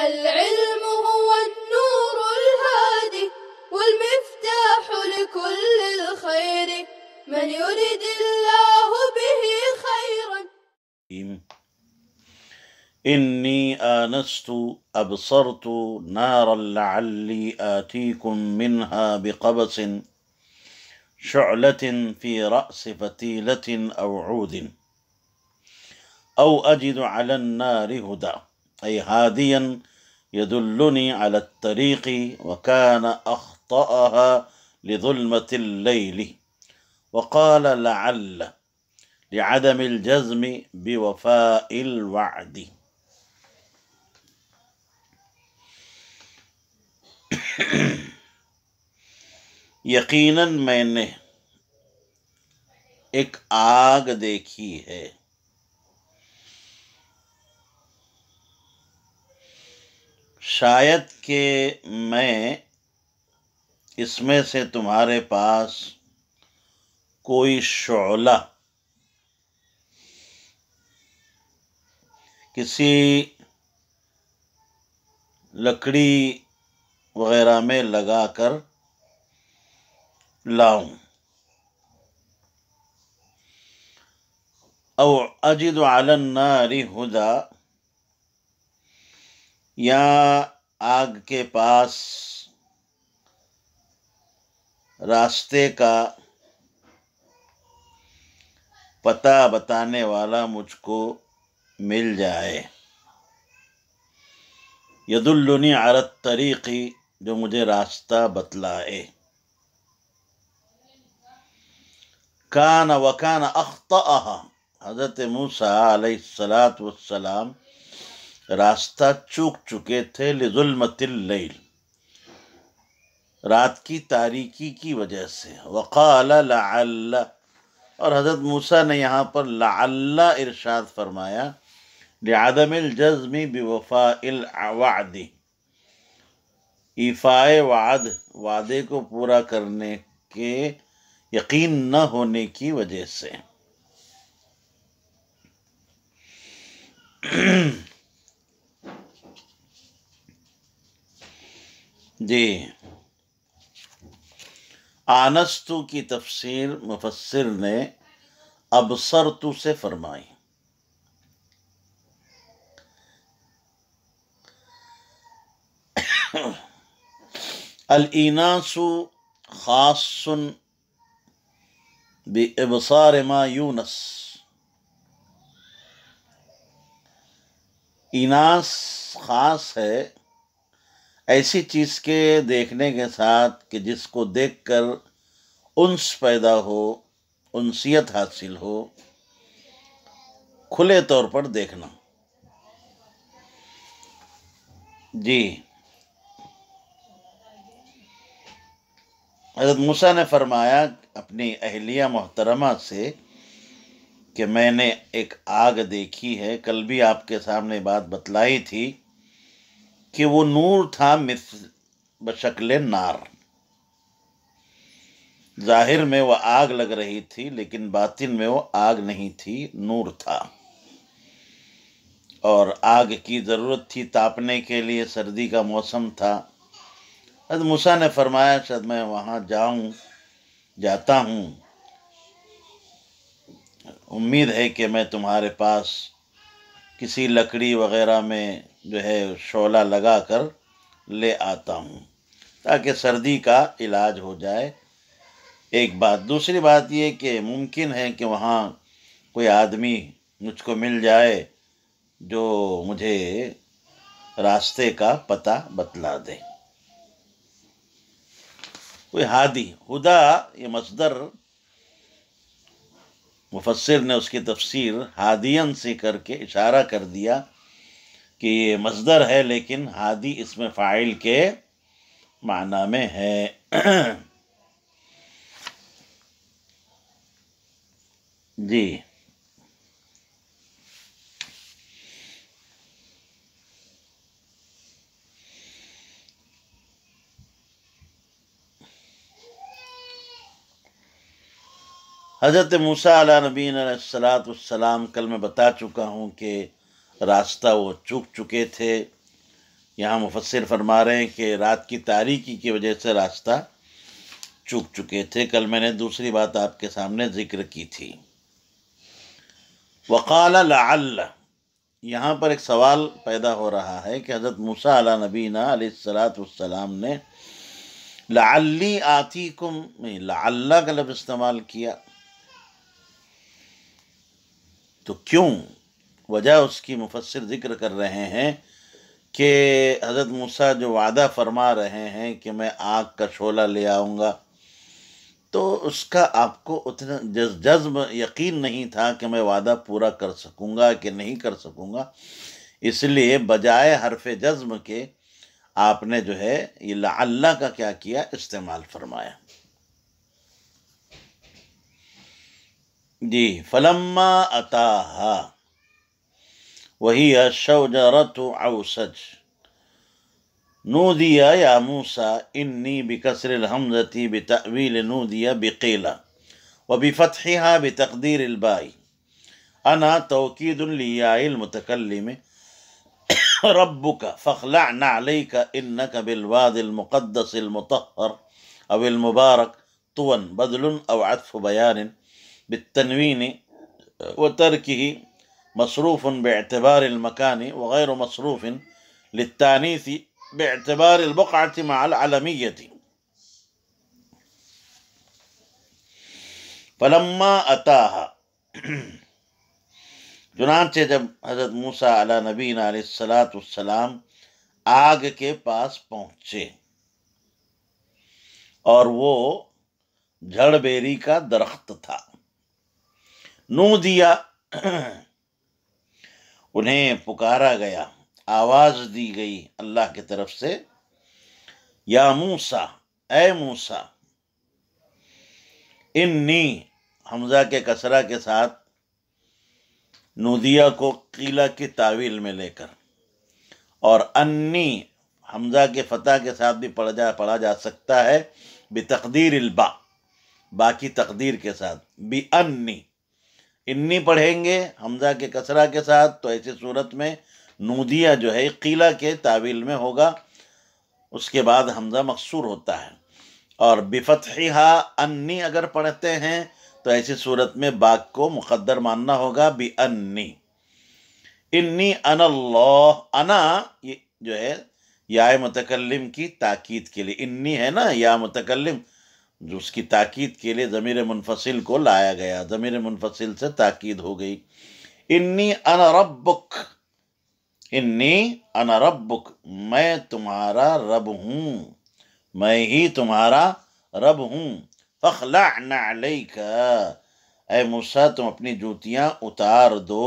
العلم هو النور الهادي والمفتاح لكل الخير من يريد الله به خيرا إني آنست أبصرت نارا لعلي آتيكم منها بقبس شعلة في رأس فتيلة أو عود أو أجد على النار هدى أي هاديا يدلني على الطريق وكان أخطأها لظلمة الليل وقال لعل لعدم الجزم بوفاء الوعد يقينا من ایک آگ دیکھی ہے شاید کہ میں اس میں سے تمہارے پاس کوئی شعلہ کسی لکڑی وغیرہ میں لگا کر لاؤں او اجد عالن ناری ہدا یا آگ کے پاس راستے کا پتہ بتانے والا مجھ کو مل جائے ید النی عرت طریقی جو مجھے راستہ بتلائے کان وکان اختہ حضرت موسیٰ علیہ السلاۃ والسلام راستہ چوک چکے تھے لظلمت اللیل رات کی تاریکی کی وجہ سے لعل اور حضرت موسیٰ نے یہاں پر لعل ارشاد فرمایا الوعد ایفاء وعد وعدے کو پورا کرنے کے یقین نہ ہونے کی وجہ سے جی آنستو کی تفسیر مفسر نے ابسر تو سے فرمائی الیناسو ابسار ما یونس ایناس خاص ہے ایسی چیز کے دیکھنے کے ساتھ کہ جس کو دیکھ کر انس پیدا ہو انسیت حاصل ہو کھلے طور پر دیکھنا جی حضرت موسیٰ نے فرمایا اپنی اہلیہ محترمہ سے کہ میں نے ایک آگ دیکھی ہے کل بھی آپ کے سامنے بات بتلائی تھی کہ وہ نور تھا مت بشکل نار ظاہر میں وہ آگ لگ رہی تھی لیکن باطن میں وہ آگ نہیں تھی نور تھا اور آگ کی ضرورت تھی تاپنے کے لیے سردی کا موسم تھا موسیٰ نے فرمایا شاید میں وہاں جاؤں جاتا ہوں امید ہے کہ میں تمہارے پاس کسی لکڑی وغیرہ میں جو ہے شعلہ لگا کر لے آتا ہوں تاکہ سردی کا علاج ہو جائے ایک بات دوسری بات یہ کہ ممکن ہے کہ وہاں کوئی آدمی مجھ کو مل جائے جو مجھے راستے کا پتہ بتلا دے کوئی ہادی خدا یہ مصدر مفسر نے اس کی تفسیر ہادین سے کر کے اشارہ کر دیا کہ یہ مزدر ہے لیکن ہادی اس میں فائل کے معنی میں ہے جی حضرت موسیٰ علیہ نبین علیہ السلام کل میں بتا چکا ہوں کہ راستہ وہ چک چکے تھے یہاں مفسر فرما رہے ہیں کہ رات کی تاریکی کی وجہ سے راستہ چک چکے تھے کل میں نے دوسری بات آپ کے سامنے ذکر کی تھی وقال لعل یہاں پر ایک سوال پیدا ہو رہا ہے کہ حضرت موسیٰ علیہ نبینہ علیہ السلاۃ السلام نے لعلی آتی کم یعنی لعلہ کا لفظ استعمال کیا تو کیوں وجہ اس کی مفسر ذکر کر رہے ہیں کہ حضرت موسیٰ جو وعدہ فرما رہے ہیں کہ میں آگ کا شولہ لے آؤں گا تو اس کا آپ کو اتنا جذب یقین نہیں تھا کہ میں وعدہ پورا کر سکوں گا کہ نہیں کر سکوں گا اس لیے بجائے حرف جذب کے آپ نے جو ہے یہ اللہ کا کیا کیا استعمال فرمایا جی فلما اتاہا وهي شجرة عوسج نودي يا موسى إني بكسر الهمزة بتأويل نودي بقيل وبفتحها بتقدير الباء أنا توكيد لياء المتكلم ربك فاخلعنا عليك إنك بالوادي المقدس المطهر أو المبارك طوى بذل أو عطف بيان بالتنوين وتركه مصروف باعتبار المكان وغير مصروف للتانيث باعتبار البقعة مع العلمية فلما أتاها چنانچہ جب حضرت موسیٰ علی نبینا علیہ الصلاۃ والسلام آگ کے پاس پہنچے اور وہ جھڑ بیری کا درخت تھا نو دیا انہیں پکارا گیا آواز دی گئی اللہ کی طرف سے یا موسا اے موسا انی حمزہ کے کثرا کے ساتھ نودیا کو قیلہ کی تعویل میں لے کر اور انی حمزہ کے فتح کے ساتھ بھی پڑھا جا پڑھا جا سکتا ہے بے تقدیر البا باقی تقدیر کے ساتھ بی انی انی پڑھیں گے حمزہ کے کسرہ کے ساتھ تو ایسی صورت میں نودیہ جو ہے قیلہ کے تعویل میں ہوگا اس کے بعد حمزہ مقصور ہوتا ہے اور بفتحہ انی اگر پڑھتے ہیں تو ایسی صورت میں باغ کو مقدر ماننا ہوگا بی انی انی ان اللہ یہ جو ہے یا متکلم کی تاکید کے لیے انی ہے نا یا متکلم جو اس کی تاکید کے لیے ضمیر منفصل کو لایا گیا ضمیر منفصل سے تاکید ہو گئی انی ربک انی انا ربک میں تمہارا رب ہوں میں ہی تمہارا رب ہوں فخلا اے مسا تم اپنی جوتیاں اتار دو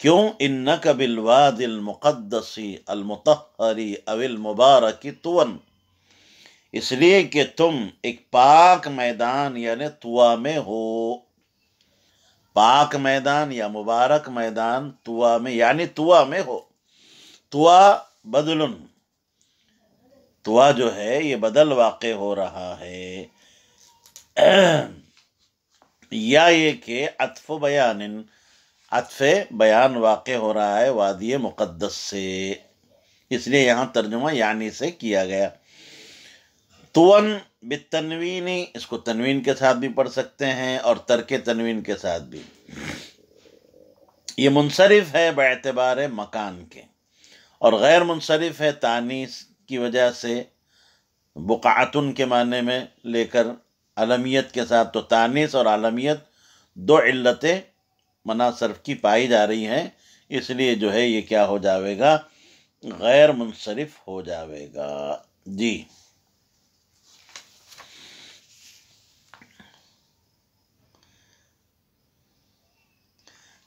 کیوں ان الواد المقدسی المتحری اول مبارکی تون اس لیے کہ تم ایک پاک میدان یعنی توا میں ہو پاک میدان یا مبارک میدان توا میں یعنی توا میں ہو توا بدلن توا جو ہے یہ بدل واقع ہو رہا ہے یا یہ کہ اطف بیان اطف بیان واقع ہو رہا ہے وادی مقدس سے اس لیے یہاں ترجمہ یعنی سے کیا گیا تون بتنوینی اس کو تنوین کے ساتھ بھی پڑھ سکتے ہیں اور ترک تنوین کے ساتھ بھی یہ منصرف ہے باعتبار مکان کے اور غیر منصرف ہے تانیس کی وجہ سے بقعتن کے معنی میں لے کر علمیت کے ساتھ تو تانیس اور عالمیت دو علتیں مناصرف کی پائی جا رہی ہیں اس لیے جو ہے یہ کیا ہو جاوے گا غیر منصرف ہو جاوے گا جی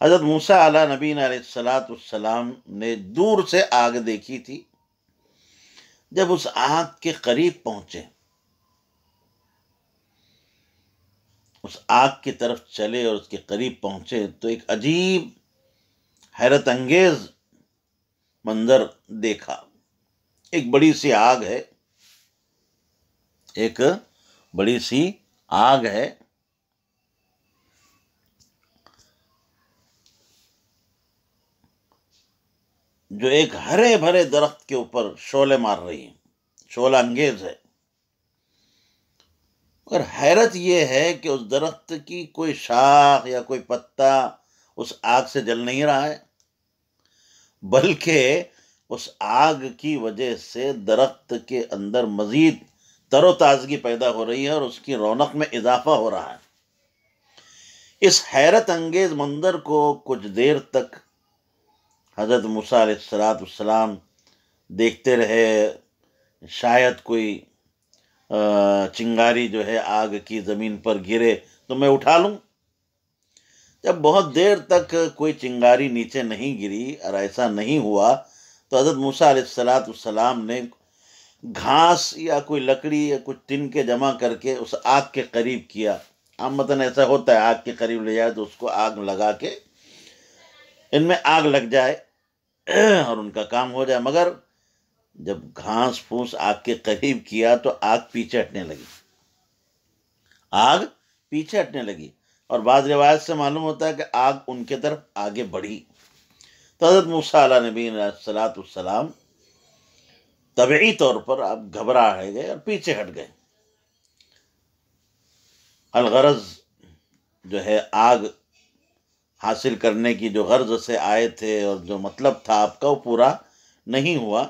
حضرت موسا علیہ نبی علیہ السلاۃ السلام نے دور سے آگ دیکھی تھی جب اس آگ کے قریب پہنچے اس آگ کی طرف چلے اور اس کے قریب پہنچے تو ایک عجیب حیرت انگیز منظر دیکھا ایک بڑی سی آگ ہے ایک بڑی سی آگ ہے جو ایک ہرے بھرے درخت کے اوپر شولے مار رہی ہیں شولہ انگیز ہے اور حیرت یہ ہے کہ اس درخت کی کوئی شاخ یا کوئی پتا اس آگ سے جل نہیں رہا ہے بلکہ اس آگ کی وجہ سے درخت کے اندر مزید تر و تازگی پیدا ہو رہی ہے اور اس کی رونق میں اضافہ ہو رہا ہے اس حیرت انگیز مندر کو کچھ دیر تک حضرت موسیٰ علیہ السلام دیکھتے رہے شاید کوئی چنگاری جو ہے آگ کی زمین پر گرے تو میں اٹھا لوں جب بہت دیر تک کوئی چنگاری نیچے نہیں گری اور ایسا نہیں ہوا تو حضرت موسیٰ علیہ السلام نے گھاس یا کوئی لکڑی یا کچھ ٹن کے جمع کر کے اس آگ کے قریب کیا عامتاً ایسا ہوتا ہے آگ کے قریب لے جائے تو اس کو آگ لگا کے ان میں آگ لگ جائے اور ان کا کام ہو جائے مگر جب گھاس پھوس آگ کے قریب کیا تو آگ پیچھے ہٹنے لگی آگ پیچھے ہٹنے لگی اور بعض روایت سے معلوم ہوتا ہے کہ آگ ان کے طرف آگے بڑھی تو حضرت موسیٰ علیہ نبی صلاحت السلام طبعی طور پر آپ رہے گئے اور پیچھے ہٹ گئے الغرض جو ہے آگ حاصل کرنے کی جو غرض سے آئے تھے اور جو مطلب تھا آپ کا وہ پورا نہیں ہوا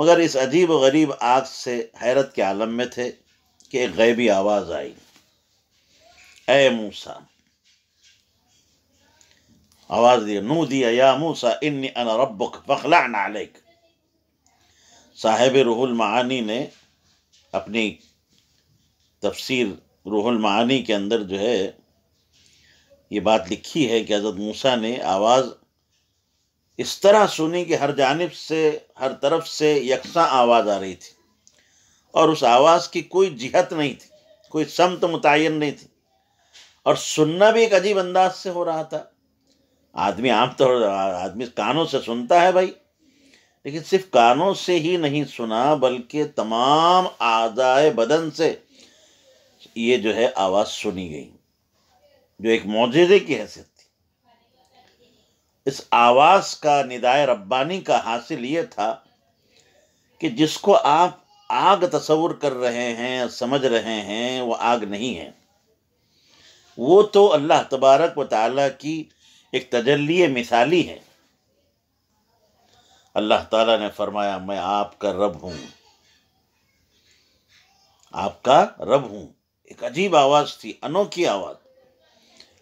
مگر اس عجیب و غریب آگ سے حیرت کے عالم میں تھے کہ ایک غیبی آواز آئی اے موسا آواز دیا نو دیا یا موسا ربک بخلا نالک صاحب روح المعانی نے اپنی تفسیر روح المعانی کے اندر جو ہے یہ بات لکھی ہے کہ حضرت موسا نے آواز اس طرح سنی کہ ہر جانب سے ہر طرف سے یکساں آواز آ رہی تھی اور اس آواز کی کوئی جہت نہیں تھی کوئی سمت متعین نہیں تھی اور سننا بھی ایک عجیب انداز سے ہو رہا تھا آدمی عام طور آدمی کانوں سے سنتا ہے بھائی لیکن صرف کانوں سے ہی نہیں سنا بلکہ تمام اعضائے بدن سے یہ جو ہے آواز سنی گئی جو ایک معجزے کی حیثیت تھی اس آواز کا ندائے ربانی کا حاصل یہ تھا کہ جس کو آپ آگ تصور کر رہے ہیں سمجھ رہے ہیں وہ آگ نہیں ہے وہ تو اللہ تبارک و تعالیٰ کی ایک تجلی مثالی ہے اللہ تعالیٰ نے فرمایا میں آپ کا رب ہوں آپ کا رب ہوں ایک عجیب آواز تھی انوکھی آواز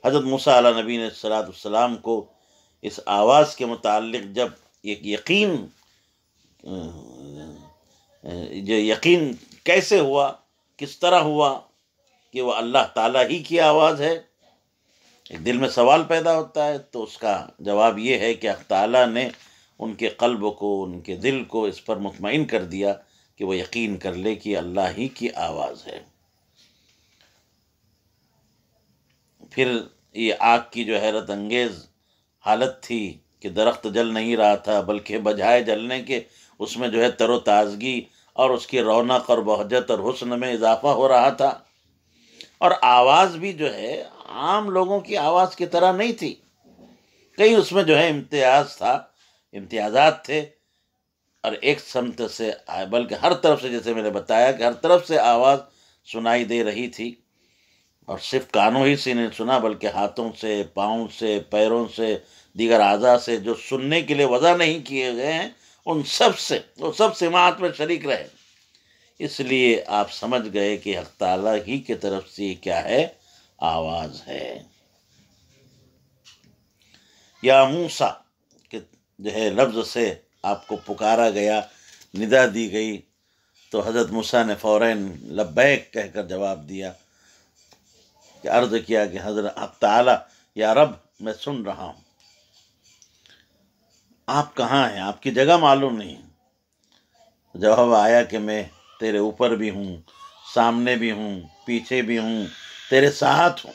حضرت علیہ نبی صلاحت السلام کو اس آواز کے متعلق جب ایک یقین جو یقین کیسے ہوا کس طرح ہوا کہ وہ اللہ تعالیٰ ہی کی آواز ہے ایک دل میں سوال پیدا ہوتا ہے تو اس کا جواب یہ ہے کہ تعالیٰ نے ان کے قلب کو ان کے دل کو اس پر مطمئن کر دیا کہ وہ یقین کر لے کہ اللہ ہی کی آواز ہے پھر یہ آگ کی جو حیرت انگیز حالت تھی کہ درخت جل نہیں رہا تھا بلکہ بجائے جلنے کے اس میں جو ہے تر و تازگی اور اس کی رونق اور بہجت اور حسن میں اضافہ ہو رہا تھا اور آواز بھی جو ہے عام لوگوں کی آواز کی طرح نہیں تھی کئی اس میں جو ہے امتیاز تھا امتیازات تھے اور ایک سمت سے بلکہ ہر طرف سے جیسے میں نے بتایا کہ ہر طرف سے آواز سنائی دے رہی تھی اور صرف کانوں ہی سے نہیں سنا بلکہ ہاتھوں سے پاؤں سے پیروں سے دیگر اعضاء سے جو سننے کے لیے وضع نہیں کیے گئے ہیں ان سب سے وہ سب سماعت میں شریک رہے اس لیے آپ سمجھ گئے کہ حق تعالیٰ ہی کی طرف سے یہ کیا ہے آواز ہے یا موسا کہ جو ہے لفظ سے آپ کو پکارا گیا ندا دی گئی تو حضرت موسیٰ نے فوراً لبیک کہہ کر جواب دیا کہ عرض کیا کہ حضرت اب تعالیٰ یا رب میں سن رہا ہوں آپ کہاں ہیں آپ کی جگہ معلوم نہیں جواب آیا کہ میں تیرے اوپر بھی ہوں سامنے بھی ہوں پیچھے بھی ہوں تیرے ساتھ ہوں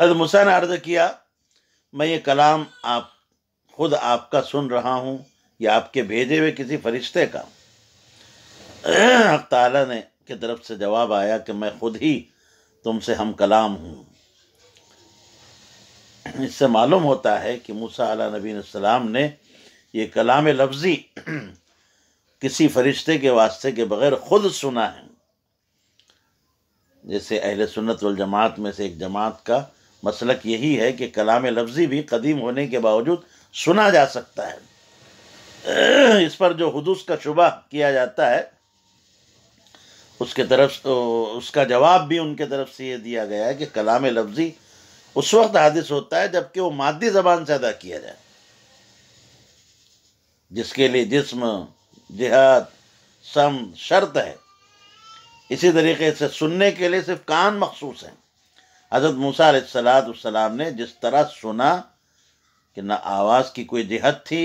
حضرت مسا نے عرض کیا میں یہ کلام آپ خود آپ کا سن رہا ہوں یا آپ کے بھیجے ہوئے کسی فرشتے کا تعالیٰ نے طرف سے جواب آیا کہ میں خود ہی تم سے ہم کلام ہوں اس سے معلوم ہوتا ہے کہ موسا نبی السلام نے یہ کلام لفظی کسی فرشتے کے واسطے کے بغیر خود سنا ہے جیسے اہل سنت والجماعت میں سے ایک جماعت کا مسلک یہی ہے کہ کلام لفظی بھی قدیم ہونے کے باوجود سنا جا سکتا ہے اس پر جو حدوث کا شبہ کیا جاتا ہے اس کے طرف اس کا جواب بھی ان کے طرف سے یہ دیا گیا ہے کہ کلام لفظی اس وقت حادث ہوتا ہے جب کہ وہ مادی زبان سے ادا کیا جائے جس کے لیے جسم جہاد سم شرط ہے اسی طریقے سے سننے کے لیے صرف کان مخصوص ہیں حضرت مسال والسلام نے جس طرح سنا کہ نہ آواز کی کوئی جہت تھی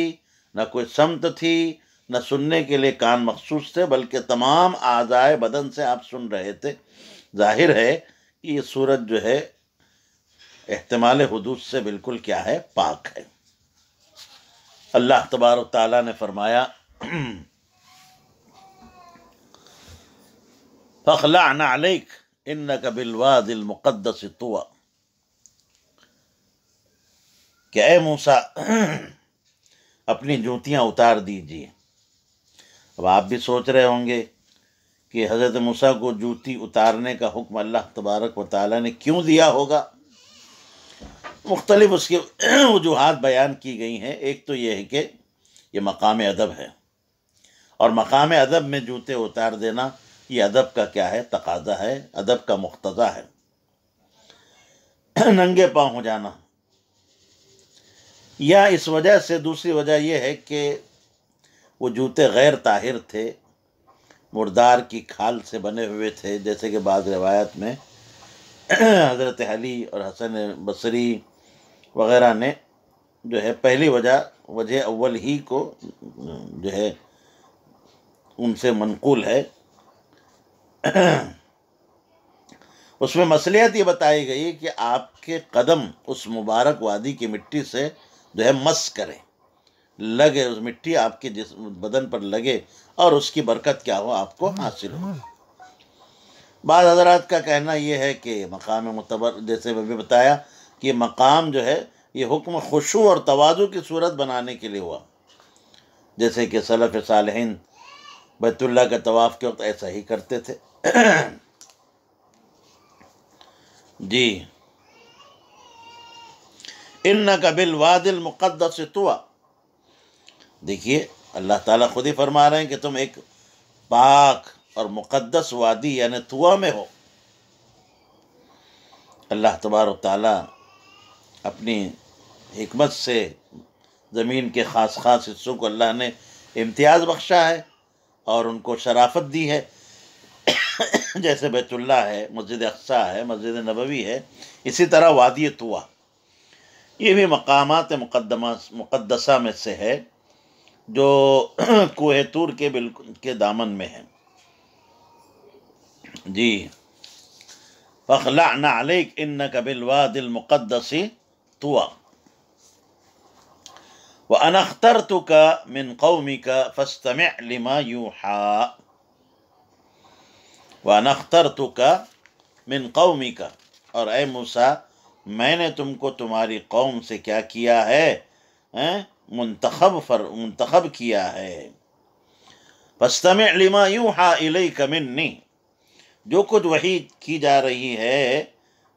نہ کوئی سمت تھی نہ سننے کے لیے کان مخصوص تھے بلکہ تمام آزائے بدن سے آپ سن رہے تھے ظاہر ہے کہ یہ سورج جو ہے احتمال حدود سے بالکل کیا ہے پاک ہے اللہ تبار و تعالیٰ نے فرمایا فخلا نہ علیک ان نہ قبل و دل مقدس توا موسا اپنی جوتیاں اتار دیجیے اب آپ بھی سوچ رہے ہوں گے کہ حضرت مسا کو جوتی اتارنے کا حکم اللہ تبارک و تعالیٰ نے کیوں دیا ہوگا مختلف اس کے وجوہات بیان کی گئی ہیں ایک تو یہ ہے کہ یہ مقام ادب ہے اور مقام ادب میں جوتے اتار دینا یہ ادب کا کیا ہے تقاضا ہے ادب کا مقتضا ہے ننگے پاؤں ہو جانا یا اس وجہ سے دوسری وجہ یہ ہے کہ وہ جوتے غیر طاہر تھے مردار کی کھال سے بنے ہوئے تھے جیسے کہ بعض روایت میں حضرت حلی اور حسن بصری وغیرہ نے جو ہے پہلی وجہ وجہ اول ہی کو جو ہے ان سے منقول ہے اس میں مصلیحت یہ بتائی گئی کہ آپ کے قدم اس مبارک وادی کی مٹی سے جو ہے مس کریں لگے اس مٹی آپ کے جسم بدن پر لگے اور اس کی برکت کیا ہو آپ کو حاصل ہو بعض حضرات کا کہنا یہ ہے کہ مقام متبر جیسے میں بھی بتایا کہ مقام جو ہے یہ حکم خوشو اور توازو کی صورت بنانے کے لیے ہوا جیسے کہ صلف صالحین بیت اللہ کے طواف کے وقت ایسا ہی کرتے تھے جی ان کا قبل وادل مقدس سے دیکھیے اللہ تعالیٰ خود ہی فرما رہے ہیں کہ تم ایک پاک اور مقدس وادی یعنی توا میں ہو اللہ تبار و تعالیٰ اپنی حکمت سے زمین کے خاص خاص حصوں کو اللہ نے امتیاز بخشا ہے اور ان کو شرافت دی ہے جیسے بیت اللہ ہے مسجد اقسا ہے مسجد نبوی ہے اسی طرح وادی طوا یہ بھی مقامات مقدمہ مقدسہ میں سے ہے جو تور کے بالکل کے دامن میں ہے جی فخلا نہ قبل وا دل مقدسی تو وہ انختر تو کا من قومی کا فسطم علما یو ہا وہ انختر تو کا من قومی کا اور اے موسا میں نے تم کو تمہاری قوم سے کیا کیا ہے ہاں؟ منتخب فر منتخب کیا ہے پستم علما یوں ہاں منی کمنی جو کچھ وہی کی جا رہی ہے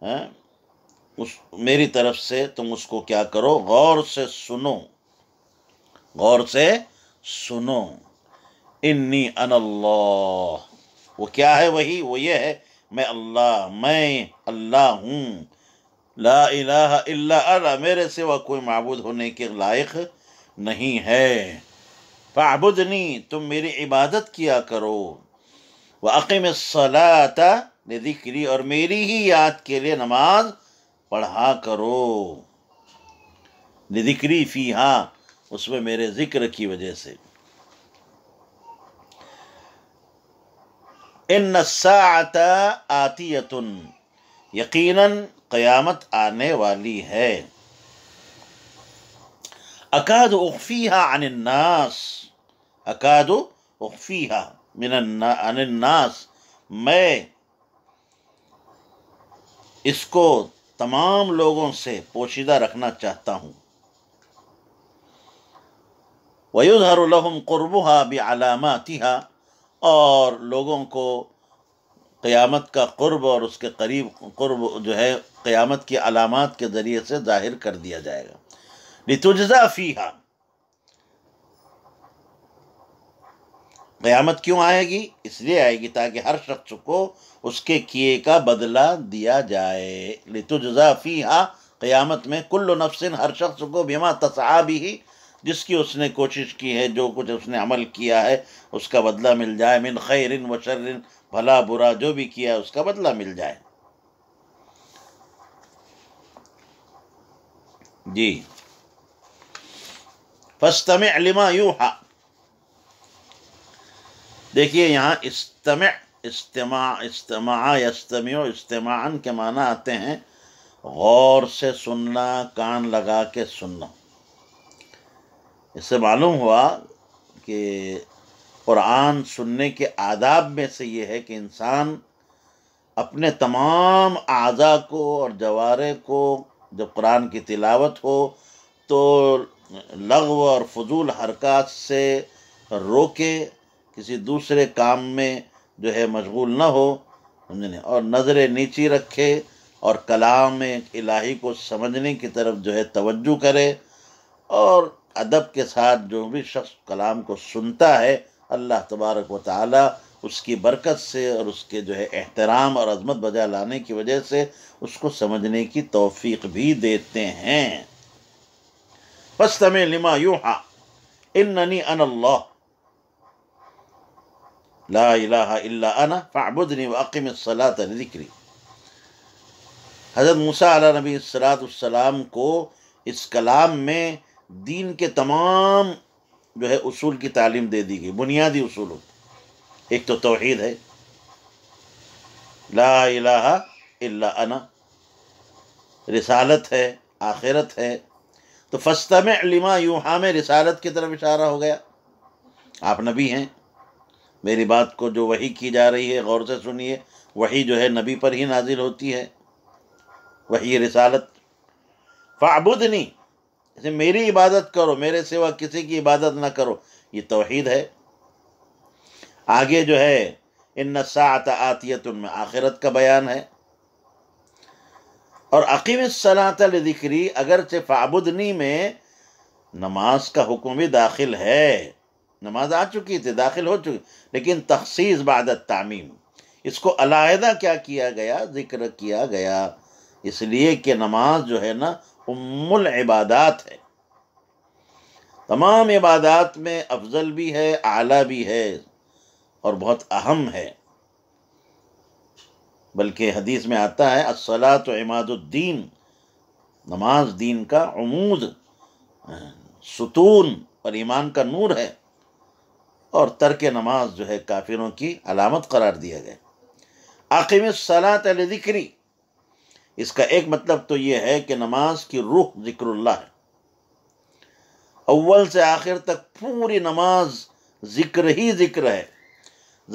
ہاں، اس میری طرف سے تم اس کو کیا کرو غور سے سنو غور سے سنو انی ان اللہ وہ کیا ہے وہی وہ یہ ہے میں اللہ میں اللہ ہوں لا الہ الا اللہ میرے سوا کوئی معبود ہونے کے لائق نہیں ہے فعبدنی تم میری عبادت کیا کرو و عقیم صلاح اور میری ہی یاد کے لیے نماز پڑھا کرو دیکری فی ہاں اس میں میرے ذکر کی وجہ سے ان آتا آتین یقیناً قیامت آنے والی ہے اکاد عن الناس اکاد اخفیہ من عن الناس میں اس کو تمام لوگوں سے پوشیدہ رکھنا چاہتا ہوں وَيُظْهَرُ لَهُمْ قُرْبُهَا بِعَلَامَاتِهَا اور لوگوں کو قیامت کا قرب اور اس کے قریب قرب جو ہے قیامت کی علامات کے ذریعے سے ظاہر کر دیا جائے گا لتجزا فیہا قیامت کیوں آئے گی اس لیے آئے گی تاکہ ہر شخص کو اس کے کیے کا بدلہ دیا جائے لتجزا فیہا قیامت میں کل نفس ہر شخص کو بیما بھی جس کی اس نے کوشش کی ہے جو کچھ اس نے عمل کیا ہے اس کا بدلہ مل جائے من خیر و شر بھلا برا جو بھی کیا ہے اس کا بدلہ مل جائے جی فاستمع لما یوحا دیکھیے یہاں استمع استماع استماع استمی استماع کے معنی آتے ہیں غور سے سننا کان لگا کے سننا اس سے معلوم ہوا کہ قرآن سننے کے آداب میں سے یہ ہے کہ انسان اپنے تمام اعضاء کو اور جوارے کو جب قرآن کی تلاوت ہو تو لغو اور فضول حرکات سے روکے کسی دوسرے کام میں جو ہے مشغول نہ ہو سمجھنے اور نظر نیچی رکھے اور کلام الہی کو سمجھنے کی طرف جو ہے توجہ کرے اور ادب کے ساتھ جو بھی شخص کلام کو سنتا ہے اللہ تبارک و تعالی اس کی برکت سے اور اس کے جو ہے احترام اور عظمت بجا لانے کی وجہ سے اس کو سمجھنے کی توفیق بھی دیتے ہیں اننی یوں اللہ لا الا انا فاعبدنی واقم الصلاة لذکری حضرت موسیٰ مس السلاۃ السلام کو اس کلام میں دین کے تمام جو ہے اصول کی تعلیم دے دی گئی بنیادی اصولوں ایک تو توحید ہے لا الہ الا انا رسالت ہے آخرت ہے تو فسطہ میں علماء یوہا میں رسالت کی طرف اشارہ ہو گیا آپ نبی ہیں میری بات کو جو وہی کی جا رہی ہے غور سے سنیے وہی جو ہے نبی پر ہی نازل ہوتی ہے وہی رسالت فعبدنی جیسے میری عبادت کرو میرے سوا کسی کی عبادت نہ کرو یہ توحید ہے آگے جو ہے ان سعت عاتیت ان میں آخرت کا بیان ہے اور عقیم صلاحت ذکری اگرچہ فعبدنی میں نماز کا حکم بھی داخل ہے نماز آ چکی تھی داخل ہو چکی لیکن تخصیص بعد تعمیم اس کو علاحدہ کیا کیا گیا ذکر کیا گیا اس لیے کہ نماز جو ہے نا ام العبادات ہے تمام عبادات میں افضل بھی ہے اعلیٰ بھی ہے اور بہت اہم ہے بلکہ حدیث میں آتا ہے الصلاۃ و عماد الدین نماز دین کا عمود ستون اور ایمان کا نور ہے اور ترک نماز جو ہے کافروں کی علامت قرار دیا گیا آخر میں صلاحت ذکری اس کا ایک مطلب تو یہ ہے کہ نماز کی روح ذکر اللہ ہے اول سے آخر تک پوری نماز ذکر ہی ذکر ہے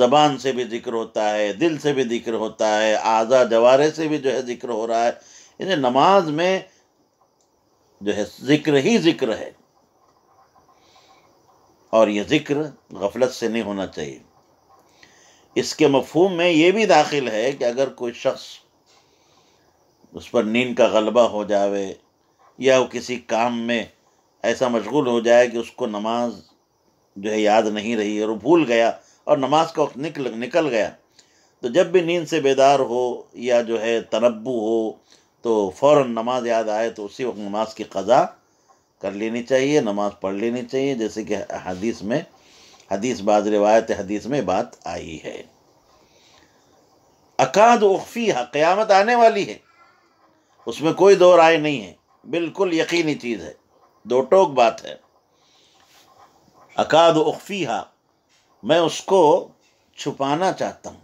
زبان سے بھی ذکر ہوتا ہے دل سے بھی ذکر ہوتا ہے اعضا جوارے سے بھی جو ہے ذکر ہو رہا ہے یعنی نماز میں جو ہے ذکر ہی ذکر ہے اور یہ ذکر غفلت سے نہیں ہونا چاہیے اس کے مفہوم میں یہ بھی داخل ہے کہ اگر کوئی شخص اس پر نیند کا غلبہ ہو جاوے یا وہ کسی کام میں ایسا مشغول ہو جائے کہ اس کو نماز جو ہے یاد نہیں رہی اور وہ بھول گیا اور نماز کا وقت نکل نکل گیا تو جب بھی نیند سے بیدار ہو یا جو ہے تنبو ہو تو فوراً نماز یاد آئے تو اسی وقت نماز کی قضا کر لینی چاہیے نماز پڑھ لینی چاہیے جیسے کہ حدیث میں حدیث بعض روایت حدیث میں بات آئی ہے اخفی ہے قیامت آنے والی ہے اس میں کوئی دور رائے نہیں ہے بالکل یقینی چیز ہے دو ٹوک بات ہے اکاد اخفی ہا میں اس کو چھپانا چاہتا ہوں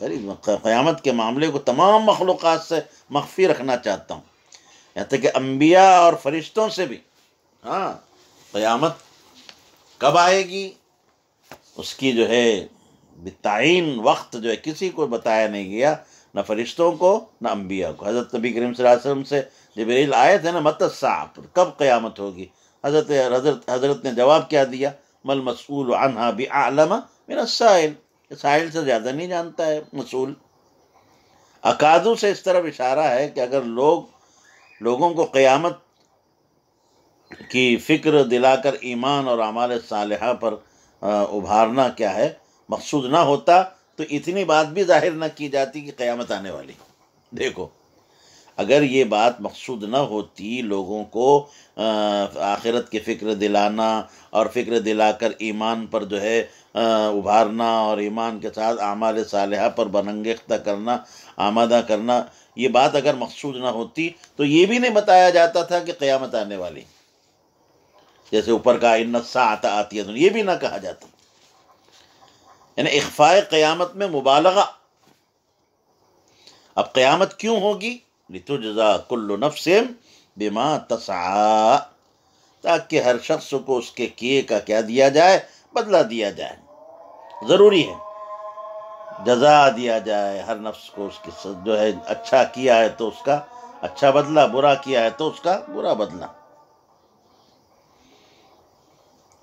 یعنی قیامت کے معاملے کو تمام مخلوقات سے مخفی رکھنا چاہتا ہوں یہاں یعنی تک کہ انبیاء اور فرشتوں سے بھی ہاں قیامت کب آئے گی اس کی جو ہے بتائین وقت جو ہے کسی کو بتایا نہیں گیا نہ فرشتوں کو نہ انبیاء کو حضرت نبی کریم صلی اللہ علیہ وسلم سے جب ریل آئے تھے نا مت صاحب کب قیامت ہوگی حضرت حضرت حضرت نے جواب کیا دیا مل مسول عنہا بھی عالمہ میرا سائل سائل سے زیادہ نہیں جانتا ہے مصول اکادو سے اس طرح اشارہ ہے کہ اگر لوگ لوگوں کو قیامت کی فکر دلا کر ایمان اور اعمال صالحہ پر ابھارنا کیا ہے مقصود نہ ہوتا تو اتنی بات بھی ظاہر نہ کی جاتی کہ قیامت آنے والی دیکھو اگر یہ بات مقصود نہ ہوتی لوگوں کو آخرت کی فکر دلانا اور فکر دلا کر ایمان پر جو ہے ابھارنا اور ایمان کے ساتھ اعمال صالحہ پر بننگختہ کرنا آمادہ کرنا یہ بات اگر مقصود نہ ہوتی تو یہ بھی نہیں بتایا جاتا تھا کہ قیامت آنے والی جیسے اوپر کا اینساں آتا آتی ہے یہ بھی نہ کہا جاتا یعنی اخفاء قیامت میں مبالغہ اب قیامت کیوں ہوگی لتجزا کل نفس بما تسعا تاکہ ہر شخص کو اس کے کیے کا کیا دیا جائے بدلہ دیا جائے ضروری ہے جزا دیا جائے ہر نفس کو اس کے جو ہے اچھا کیا ہے تو اس کا اچھا بدلہ برا کیا ہے تو اس کا برا بدلہ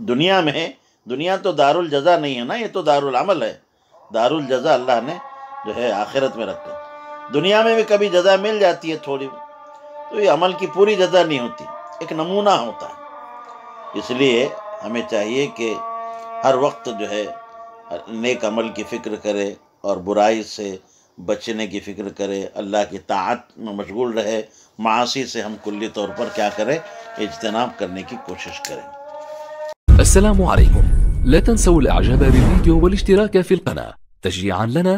دنیا میں دنیا تو دار الجزا نہیں ہے نا یہ تو دار العمل ہے دار الجزا اللہ نے جو ہے آخرت میں رکھا دنیا میں بھی کبھی جزا مل جاتی ہے تھوڑی تو یہ عمل کی پوری جزا نہیں ہوتی ایک نمونہ ہوتا ہے اس لیے ہمیں چاہیے کہ ہر وقت جو ہے نیک عمل کی فکر کرے اور برائی سے بچنے کی فکر کرے اللہ کی طاعت میں مشغول رہے معاشی سے ہم کلی طور پر کیا کرے اجتناب کرنے کی کوشش کریں السلام علیکم لا تنسوا الاعجاب بالفيديو والاشتراك في تشجيعا لنا